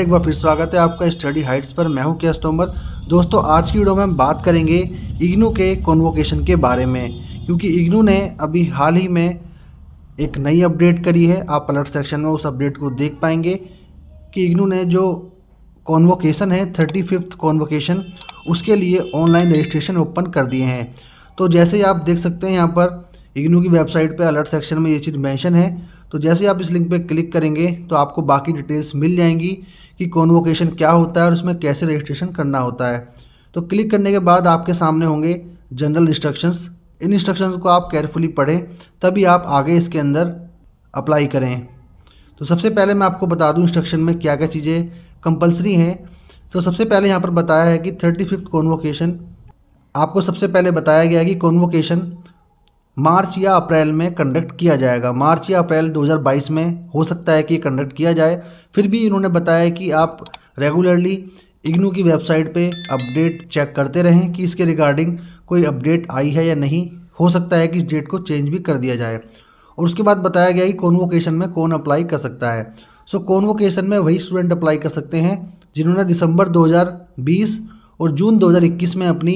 एक बार फिर स्वागत है आपका स्टडी हाइट्स पर मैं हूं के तोमर दोस्तों आज की वीडियो में हम बात करेंगे इग्नू के कॉन्वोकेशन के बारे में क्योंकि इग्नू ने अभी हाल ही में एक नई अपडेट करी है आप अलर्ट सेक्शन में उस अपडेट को देख पाएंगे कि इग्नू ने जो कॉन्वोकेशन है थर्टी फिफ्थ कॉन्वोकेशन उसके लिए ऑनलाइन रजिस्ट्रेशन ओपन कर दिए हैं तो जैसे ही आप देख सकते हैं यहाँ पर इग्नू की वेबसाइट पर अलर्ट सेक्शन में ये चीज़ मैंशन है तो जैसे आप इस लिंक पर क्लिक करेंगे तो आपको बाकी डिटेल्स मिल जाएंगी कि कॉन्वोकेशन क्या होता है और उसमें कैसे रजिस्ट्रेशन करना होता है तो क्लिक करने के बाद आपके सामने होंगे जनरल इंस्ट्रक्शंस इन इंस्ट्रक्शंस को आप केयरफुली पढ़ें तभी आप आगे इसके अंदर अप्लाई करें तो सबसे पहले मैं आपको बता दूं इंस्ट्रक्शन में क्या क्या चीज़ें कंपलसरी हैं तो सबसे पहले यहाँ पर बताया है कि थर्टी फिफ्थ कॉन्वोकेशन आपको सबसे पहले बताया गया कि कॉन्वोकेशन मार्च या अप्रैल में कंडक्ट किया जाएगा मार्च या अप्रैल 2022 में हो सकता है कि कंडक्ट किया जाए फिर भी इन्होंने बताया कि आप रेगुलरली इग्नू की वेबसाइट पे अपडेट चेक करते रहें कि इसके रिगार्डिंग कोई अपडेट आई है या नहीं हो सकता है कि इस डेट को चेंज भी कर दिया जाए और उसके बाद बताया गया कि कॉन्वोकेशन में कौन अप्लाई कर सकता है सो कॉन्वोकेशन में वही स्टूडेंट अप्लाई कर सकते हैं जिन्होंने दिसंबर 2020 और जून 2021 में अपनी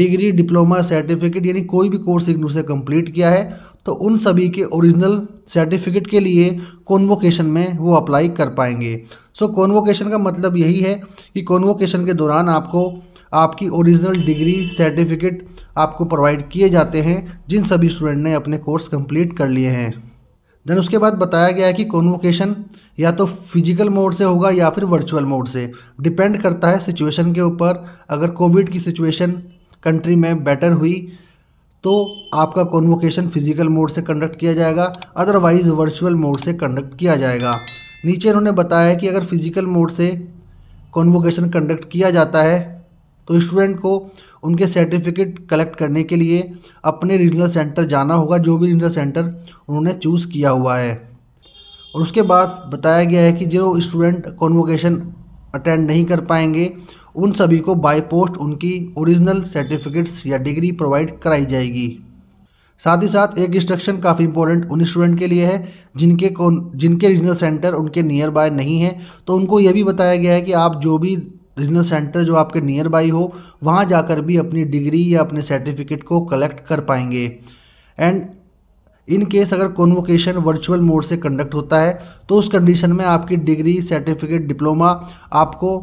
डिग्री डिप्लोमा सर्टिफिकेट यानी कोई भी कोर्स इग्नू से कंप्लीट किया है तो उन सभी के ओरिजिनल सर्टिफिकेट के लिए कॉन्वोकेशन में वो अप्लाई कर पाएंगे सो so, कॉन्वोकेशन का मतलब यही है कि कॉन्वोकेशन के दौरान आपको आपकी ओरिजिनल डिग्री सर्टिफिकेट आपको प्रोवाइड किए जाते हैं जिन सभी स्टूडेंट ने अपने कोर्स कंप्लीट कर लिए हैं देन उसके बाद बताया गया है कि कॉन्वोकेशन या तो फिजिकल मोड से होगा या फिर वर्चुअल मोड से डिपेंड करता है सिचुएशन के ऊपर अगर कोविड की सिचुएशन कंट्री में बेटर हुई तो आपका कॉन्वोकेशन फिजिकल मोड से कंडक्ट किया जाएगा अदरवाइज वर्चुअल मोड से कंडक्ट किया जाएगा नीचे इन्होंने बताया कि अगर फिजिकल मोड से कॉन्वोकेशन कंडक्ट किया जाता है तो स्टूडेंट को उनके सर्टिफिकेट कलेक्ट करने के लिए अपने रीजनल सेंटर जाना होगा जो भी रीजनल सेंटर उन्होंने चूज़ किया हुआ है और उसके बाद बताया गया है कि जो स्टूडेंट कॉन्वोकेशन अटेंड नहीं कर पाएंगे उन सभी को बाय पोस्ट उनकी ओरिजिनल सर्टिफिकेट्स या डिग्री प्रोवाइड कराई जाएगी साथ ही साथ एक इंस्ट्रक्शन काफ़ी इंपॉर्टेंट उन स्टूडेंट के लिए है जिनके कौन जिनके रीजनल सेंटर उनके नियर बाय नहीं है तो उनको यह भी बताया गया है कि आप जो भी रीजनल सेंटर जो आपके नियर बाई हो वहाँ जाकर भी अपनी डिग्री या अपने सर्टिफिकेट को कलेक्ट कर पाएंगे एंड इन केस अगर कॉन्वोकेशन वर्चुअल मोड से कंडक्ट होता है तो उस कंडीशन में आपकी डिग्री सर्टिफिकेट डिप्लोमा आपको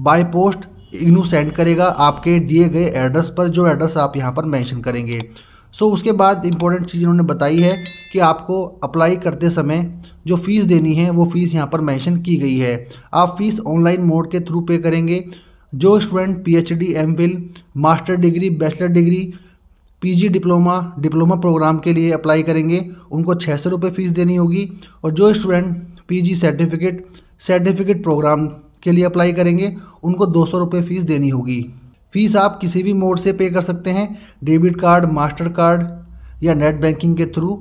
बाय पोस्ट इग्नू सेंड करेगा आपके दिए गए एड्रेस पर जो एड्रेस आप यहाँ पर मैंशन करेंगे सो so, उसके बाद इम्पोर्टेंट चीज़ इन्होंने बताई है कि आपको अप्लाई करते समय जो फ़ीस देनी है वो फ़ीस यहाँ पर मेंशन की गई है आप फ़ीस ऑनलाइन मोड के थ्रू पे करेंगे जो student PhD, MPhil, master degree bachelor degree PG diploma diploma programme के लिए अप्लाई करेंगे उनको छः सौ रुपये फ़ीस देनी होगी और जो स्टूडेंट जी सर्टिफिकेट सर्टिफिकेट प्रोग्राम के लिए अप्लाई करेंगे उनको दो सौ रुपये फ़ीस देनी होगी फ़ीस आप किसी भी मोड से पे कर सकते हैं डेबिट कार्ड मास्टर कार्ड या नेट बैंकिंग के थ्रू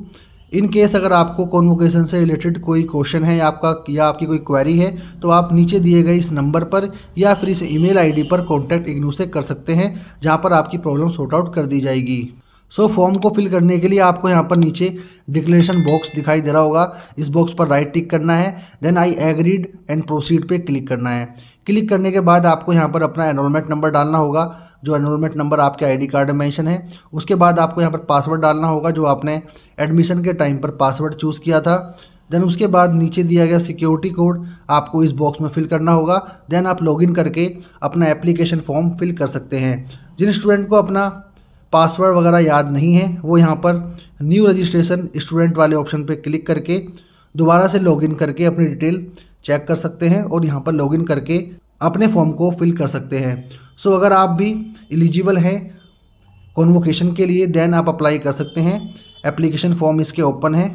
इन केस अगर आपको कॉन्वोकेशन से रिलेटेड कोई क्वेश्चन है या आपका या आपकी कोई क्वेरी है तो आप नीचे दिए गए इस नंबर पर या फिर इस ईमेल आईडी पर कॉन्टैक्ट इग्नू से कर सकते हैं जहां पर आपकी प्रॉब्लम सॉर्ट आउट कर दी जाएगी सो so, फॉर्म को फिल करने के लिए आपको यहाँ पर नीचे डिक्लेरेशन बॉक्स दिखाई दे रहा होगा इस बॉक्स पर राइट टिक करना है then I agreed and proceed पे क्लिक करना है क्लिक करने के बाद आपको यहाँ पर अपना एनरोलमेंट नंबर डालना होगा जो एनरोलमेंट नंबर आपके आईडी कार्ड में मैंशन है उसके बाद आपको यहाँ पर पासवर्ड डालना होगा जो आपने एडमिशन के टाइम पर पासवर्ड चूज़ किया था देन उसके बाद नीचे दिया गया सिक्योरिटी कोड आपको इस बॉक्स में फिल करना होगा देन आप लॉगिन करके अपना एप्लीकेशन फॉर्म फिल कर सकते हैं जिन स्टूडेंट को अपना पासवर्ड वगैरह याद नहीं है वो यहाँ पर न्यू रजिस्ट्रेशन स्टूडेंट वाले ऑप्शन पर क्लिक करके दोबारा से लॉगिन करके अपनी डिटेल चेक कर सकते हैं और यहाँ पर लॉगिन करके अपने फॉर्म को फिल कर सकते हैं सो so, अगर आप भी एलिजिबल हैं कॉन्वोकेशन के लिए देन आप अप्लाई कर सकते हैं एप्लीकेशन फॉर्म इसके ओपन है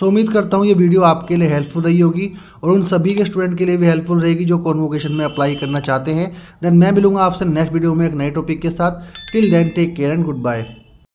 सो उम्मीद करता हूँ ये वीडियो आपके लिए हेल्पफुल रही होगी और उन सभी के स्टूडेंट के लिए भी हेल्पफुल रहेगी जो कॉन्वोकेशन में अप्लाई करना चाहते हैं देन मैं मिलूंगा आपसे नेक्स्ट वीडियो में एक नए टॉपिक के साथ till then take care and good bye